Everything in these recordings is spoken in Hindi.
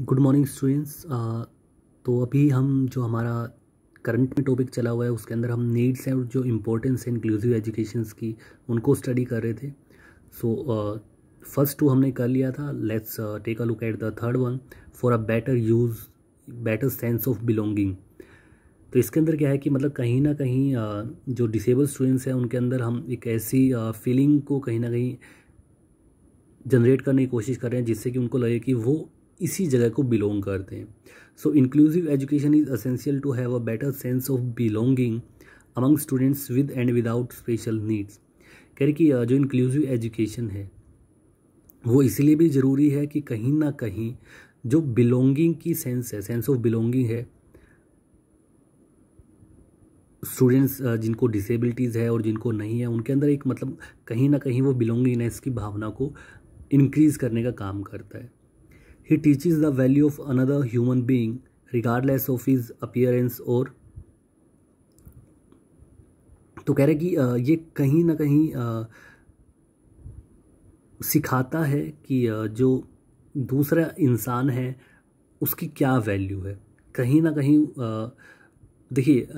गुड मॉर्निंग स्टूडेंट्स तो अभी हम जो हमारा करंट में टॉपिक चला हुआ है उसके अंदर हम नीड्स हैं और जो इम्पोर्टेंस है इंक्लूसिव एजुकेशन की उनको स्टडी कर रहे थे सो फर्स्ट टू हमने कर लिया था let's take a look at the third one for a better use better sense of belonging तो इसके अंदर क्या है कि मतलब कहीं ना कहीं uh, जो डिसेबल स्टूडेंट्स हैं उनके अंदर हम एक ऐसी फीलिंग uh, को कहीं ना कहीं जनरेट करने की कोशिश कर रहे हैं जिससे कि उनको लगे कि वो इसी जगह को बिलोंग करते हैं so inclusive education is essential to have a better sense of belonging among students with and without special needs कह रहे कि जो इंक्लूसिव एजुकेशन है वो इसलिए भी ज़रूरी है कि कहीं ना कहीं जो बिलोंगिंग की सेंस है सेंस ऑफ बिलोंगिंग है स्टूडेंट्स जिनको डिसेबिलिटीज़ है और जिनको नहीं है उनके अंदर एक मतलब कहीं ना कहीं वो बिलोंगिंगनेस की भावना को इनक्रीज़ करने का काम करता है He teaches the value of another human being regardless of his appearance or तो कह रहे कि ये कहीं ना कहीं सिखाता है कि जो दूसरा इंसान है उसकी क्या वैल्यू है कहीं ना कहीं देखिए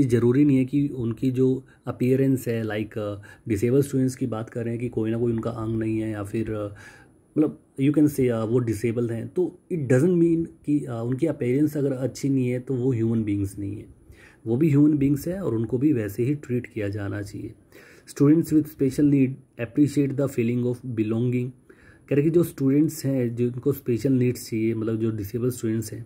ये ज़रूरी नहीं है कि उनकी जो अपीयरेंस है लाइक डिसेबल स्टूडेंट्स की बात कर रहे हैं कि कोई ना कोई उनका अंग नहीं है या फिर मतलब यू कैन से वो डिसेबल हैं तो इट डजेंट मीन कि uh, उनकी अपेरेंस अगर अच्छी नहीं है तो वो ह्यूमन बींग्स नहीं है वो भी ह्यूमन बींग्स है और उनको भी वैसे ही ट्रीट किया जाना चाहिए students with special need appreciate the feeling of belonging कह रहे कि जो स्टूडेंट्स हैं जिनको स्पेशल नीड्स चाहिए मतलब जो डिसेबल स्टूडेंट्स हैं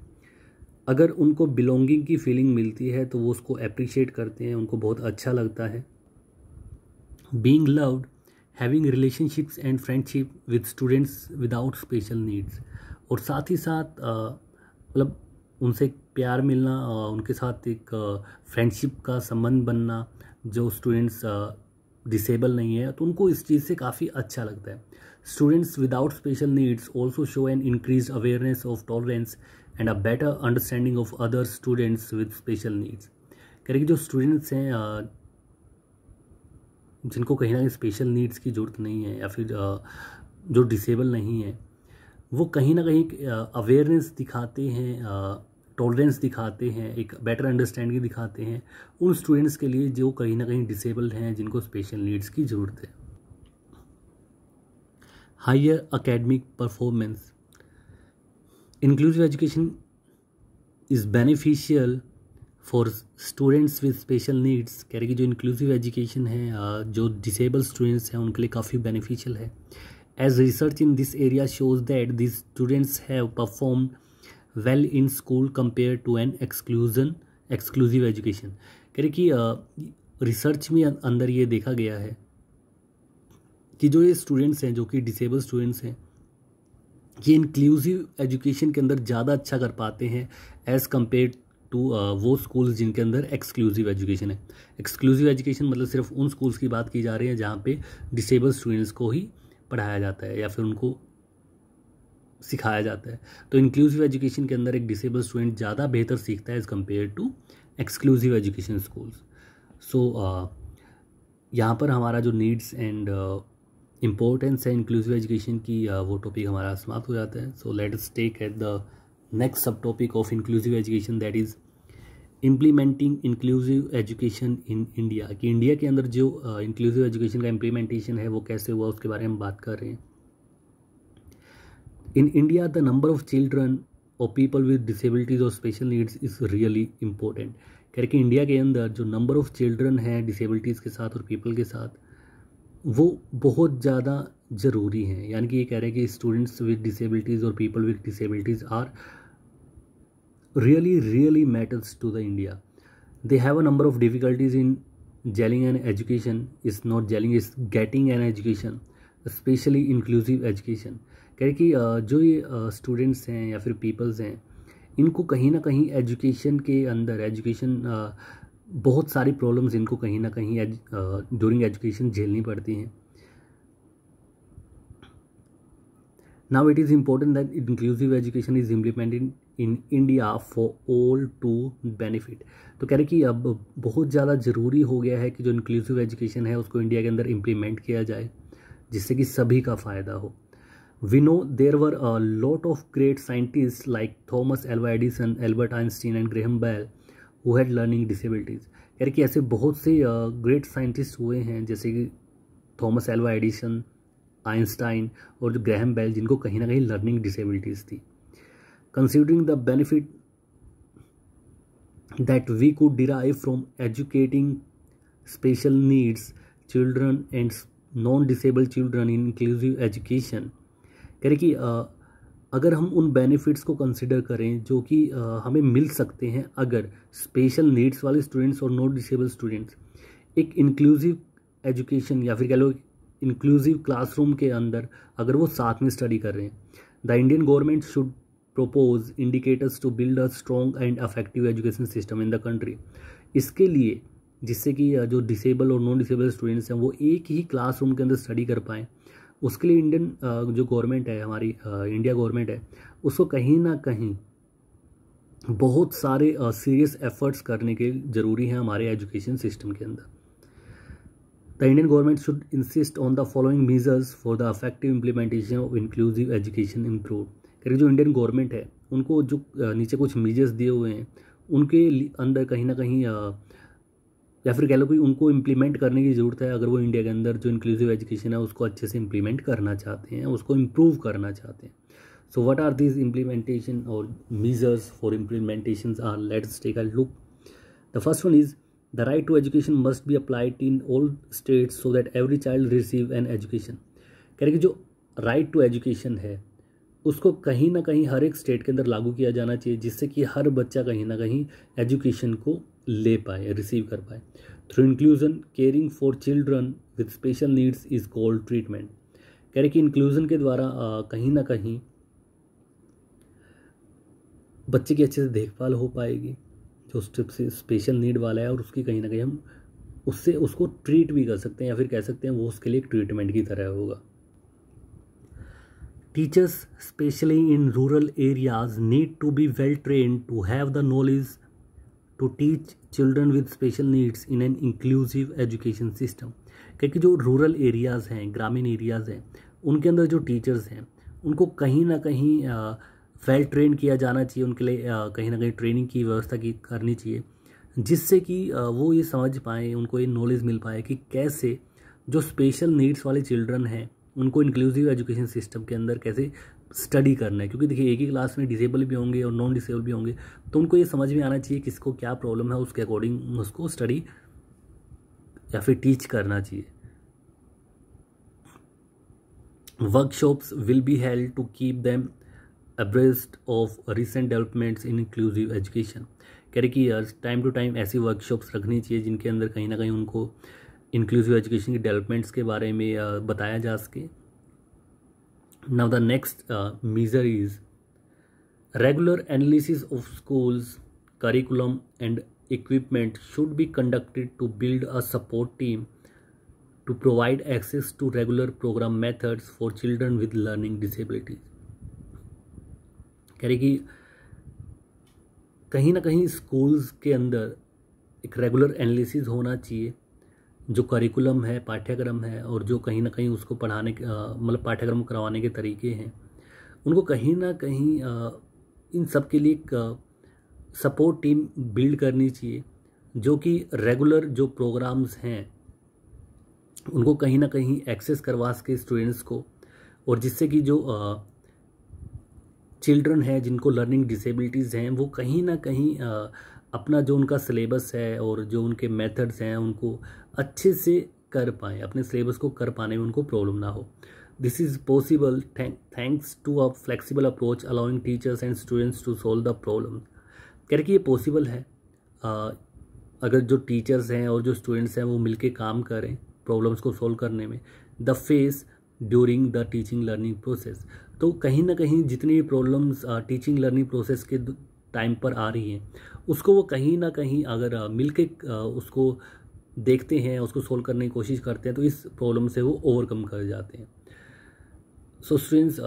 अगर उनको बिलोंगिंग की फीलिंग मिलती है तो वो उसको अप्रिशिएट करते हैं उनको बहुत अच्छा लगता है being loved having relationships and friendship with students without special needs और साथ ही साथ मतलब उनसे प्यार मिलना उनके साथ एक फ्रेंडशिप का संबंध बनना जो स्टूडेंट्स डिसेबल नहीं है तो उनको इस चीज़ से काफ़ी अच्छा लगता है students without special needs also show an increase awareness of tolerance and a better understanding of other students with special needs कह रहे कि जो स्टूडेंट्स हैं जिनको कहीं ना कहीं स्पेशल नीड्स की ज़रूरत नहीं है या फिर जो डिसेबल नहीं है वो कहीं ना कहीं अवेयरनेस दिखाते हैं टॉलरेंस दिखाते हैं एक बेटर अंडरस्टैंडिंग दिखाते हैं उन स्टूडेंट्स के लिए जो कहीं ना कहीं डिसेबल्ड हैं जिनको स्पेशल नीड्स की ज़रूरत है higher academic performance inclusive education is beneficial for students with special needs कह रहे कि जो इंक्लूसिव एजुकेशन है जो डिसेबल स्टूडेंट्स हैं उनके लिए काफ़ी बेनिफिशियल है as research in this area shows that this students have perform well in school compare to an exclusion exclusive education कह रहे कि रिसर्च में अं-, अंदर ये देखा गया है कि जो ये स्टूडेंट्स हैं जो कि डिसेबल स्टूडेंट्स हैं ये इंक्लूसिव एजुकेशन के अंदर ज़्यादा अच्छा कर पाते हैं एज़ कम्पेयर टू uh, वो स्कूल्स जिनके अंदर एक्सक्लूसिव एजुकेशन है एक्सक्लूसिव एजुकेशन मतलब सिर्फ उन स्कूल्स की बात की जा रही है जहाँ पे डिसेबल स्टूडेंट्स को ही पढ़ाया जाता है या फिर उनको सिखाया जाता है तो इंक्लूसिव एजुकेशन के अंदर एक डिसेबल स्टूडेंट ज़्यादा बेहतर सीखता है as compare to exclusive education schools so यहाँ पर हमारा जो नीड्स एंड इम्पोर्टेंस है इंक्लूसिव एजुकेशन की uh, वो टॉपिक हमारा समाप्त हो जाता है so let take at the next sub topic of inclusive education that is implementing inclusive education in India कि इंडिया के अंदर जो इंक्लूसिव एजुकेशन का इम्प्लीमेंटेशन है वो कैसे हुआ उसके बारे में बात कर रहे हैं in India the number of children और पीपल विद डिसेबिलिटीज़ और special needs is really important कह रहे कि इंडिया के अंदर जो नंबर ऑफ़ चिल्ड्रन हैं डिसेबिलिटीज़ के साथ और पीपल के साथ वो बहुत ज़्यादा ज़रूरी हैं यानी कि ये कह रहे हैं कि स्टूडेंट्स विद डिसेबिलिटीज़ और people with disabilities are really really matters to the India. They have a number of difficulties in gelling an education. is not gelling, is getting an education, especially inclusive education. कह रहे कि जो ये स्टूडेंट्स हैं या फिर पीपल्स हैं इनको कहीं ना कहीं एजुकेशन के अंदर एजुकेशन बहुत सारी प्रॉब्लम्स इनको कहीं ना कहीं ड्यूरिंग एजुकेशन झेलनी पड़ती हैं now it is important that inclusive education is implemented in India for all to benefit तो कह रहे कि अब बहुत ज़्यादा ज़रूरी हो गया है कि जो इंक्लूसिव एजुकेशन है उसको इंडिया के अंदर इम्प्लीमेंट किया जाए जिससे कि सभी का फ़ायदा हो we know there were a lot of great scientist like Thomas Alva Edison Albert Einstein and Graham Bell who had learning disabilities रहे कि ऐसे बहुत से ग्रेट साइंटिस्ट हुए हैं जैसे कि थॉमस एल्वा एडिसन आइंस्टाइन और जो ग्रहम बैल जिनको कहीं ना कहीं लर्निंग डिसेबिलिटीज़ थी considering the benefit that we could derive from educating special needs children and non disabled children in inclusive education कह रहे कि अगर हम उन बेनिफिट्स को कंसिडर करें जो कि हमें मिल सकते हैं अगर स्पेशल नीड्स वाले स्टूडेंट्स और नॉन डिसेबल स्टूडेंट्स एक इंक्लूसिव एजुकेशन या फिर कह लो इंक्लूसिव क्लासरूम के अंदर अगर वो साथ में स्टडी कर रहे हैं the Indian government should propose indicators to build a strong and effective education system in the country इसके लिए जिससे कि जो डिसेबल और नॉन डिसेबल स्टूडेंट्स हैं वो एक ही क्लासरूम के अंदर स्टडी कर पाएँ उसके लिए इंडियन जो गवर्नमेंट है हमारी इंडिया गवर्नमेंट है उसको कहीं ना कहीं बहुत सारे सीरियस एफर्ट्स करने के ज़रूरी हैं हमारे एजुकेशन सिस्टम के अंदर The Indian government should insist on the following measures for the effective implementation of inclusive education improved. क्योंकि जो इंडियन गवर्नमेंट है उनको जो नीचे कुछ मीजर्स दिए हुए हैं उनके अंदर कहीं ना कहीं या फिर कह लो कि उनको इम्प्लीमेंट करने की ज़रूरत है अगर वो इंडिया के अंदर जो इंक्लूसिव एजुकेशन है उसको अच्छे से इम्प्लीमेंट करना चाहते हैं उसको इम्प्रूव करना चाहते हैं so what are this implementation और measures for implementation are let's take a look the first one is the right to education must be applied in all states so that every child receive an education कह रहे कि जो राइट टू एजुकेशन है उसको कहीं ना कहीं हर एक स्टेट के अंदर लागू किया जाना चाहिए जिससे कि हर बच्चा कहीं ना कहीं एजुकेशन को ले पाए रिसीव कर पाए through inclusion caring for children with special needs is called treatment कह रहे कि इंक्लूजन के द्वारा कहीं ना कहीं बच्चे की अच्छे से देखभाल हो पाएगी जो से स्पेशल नीड वाला है और उसकी कहीं ना कहीं हम उससे उसको ट्रीट भी कर सकते हैं या फिर कह सकते हैं वो उसके लिए ट्रीटमेंट की तरह होगा Teachers, especially in rural areas, need to be well trained to have the knowledge to teach children with special needs in an inclusive education system. क्योंकि जो रूरल एरियाज़ हैं ग्रामीण एरियाज़ हैं उनके अंदर जो टीचर्स हैं उनको कहीं ना कहीं वेल ट्रेन किया जाना चाहिए उनके लिए कहीं ना कहीं ट्रेनिंग की व्यवस्था की करनी चाहिए जिससे कि वो ये समझ पाए उनको ये नॉलेज मिल पाए कि कैसे जो स्पेशल नीड्स वाले चिल्ड्रन हैं उनको इंक्लूसिव एजुकेशन सिस्टम के अंदर कैसे स्टडी करना है क्योंकि देखिए एक ही क्लास में डिसेबल भी होंगे और नॉन डिसेबल भी होंगे तो उनको ये समझ में आना चाहिए किसको क्या प्रॉब्लम है उसके अकॉर्डिंग उसको स्टडी या फिर टीच करना चाहिए workshops will be held to keep them abreast of recent developments in inclusive education कह रहे कि यार टाइम टू टाइम ऐसी वर्कशॉप्स रखनी चाहिए जिनके अंदर कहीं ना कहीं उनको इंक्लूसिव एजुकेशन की डेवलपमेंट्स के बारे में uh, बताया जा सके now the next measure is regular analysis of schools curriculum and equipment should be conducted to build a support team to provide access to regular program methods for children with learning disabilities कह रही कि कहीं ना कहीं स्कूल्स के अंदर एक रेगुलर एनालिसिस होना चाहिए जो करिकुलम है पाठ्यक्रम है और जो कहीं ना कहीं उसको पढ़ाने मतलब पाठ्यक्रम करवाने के तरीके हैं उनको कहीं ना कहीं इन सब के लिए एक सपोर्ट टीम बिल्ड करनी चाहिए जो कि रेगुलर जो प्रोग्राम्स हैं उनको कहीं ना कहीं एक्सेस करवा सके स्टूडेंट्स को और जिससे कि जो चिल्ड्रन है जिनको लर्निंग डिसेबिलिटीज़ हैं वो कहीं ना कहीं अपना जो उनका सिलेबस है और जो उनके मेथड्स हैं उनको अच्छे से कर पाएँ अपने सिलेबस को कर पाने में उनको प्रॉब्लम ना हो this is possible thanks to a flexible approach allowing teachers and students to solve the problem कह रहे कि ये पॉसिबल है आ, अगर जो टीचर्स हैं और जो स्टूडेंट्स हैं वो मिलके काम करें प्रॉब्लम्स को सोल्व करने में the face during the teaching learning process तो कहीं ना कहीं जितनी भी प्रॉब्लम्स टीचिंग लर्निंग प्रोसेस के टाइम पर आ रही हैं उसको वो कहीं ना कहीं अगर मिल के उसको देखते हैं उसको सोल्व करने की कोशिश करते हैं तो इस प्रॉब्लम से वो ओवरकम कर जाते हैं सो so, स्टूडेंट्स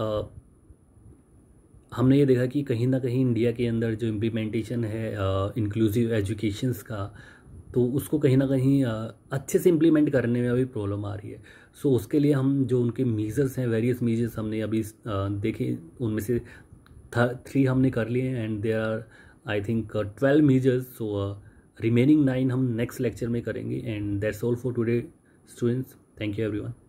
हमने ये देखा कि कहीं ना कहीं इंडिया के अंदर जो इम्प्लीमेंटेशन है इंक्लूसिव एजुकेशंस का तो उसको कहीं ना कहीं अच्छे से इम्प्लीमेंट करने में अभी प्रॉब्लम आ रही है सो so, उसके लिए हम जो उनके मीजर्स हैं वेरियस मीजर्स हमने अभी देखे उनमें से थ्री हमने कर लिए and there are I think twelve measures so remaining nine हम नेक्स्ट लेक्चर में करेंगे and that's all for today students thank you one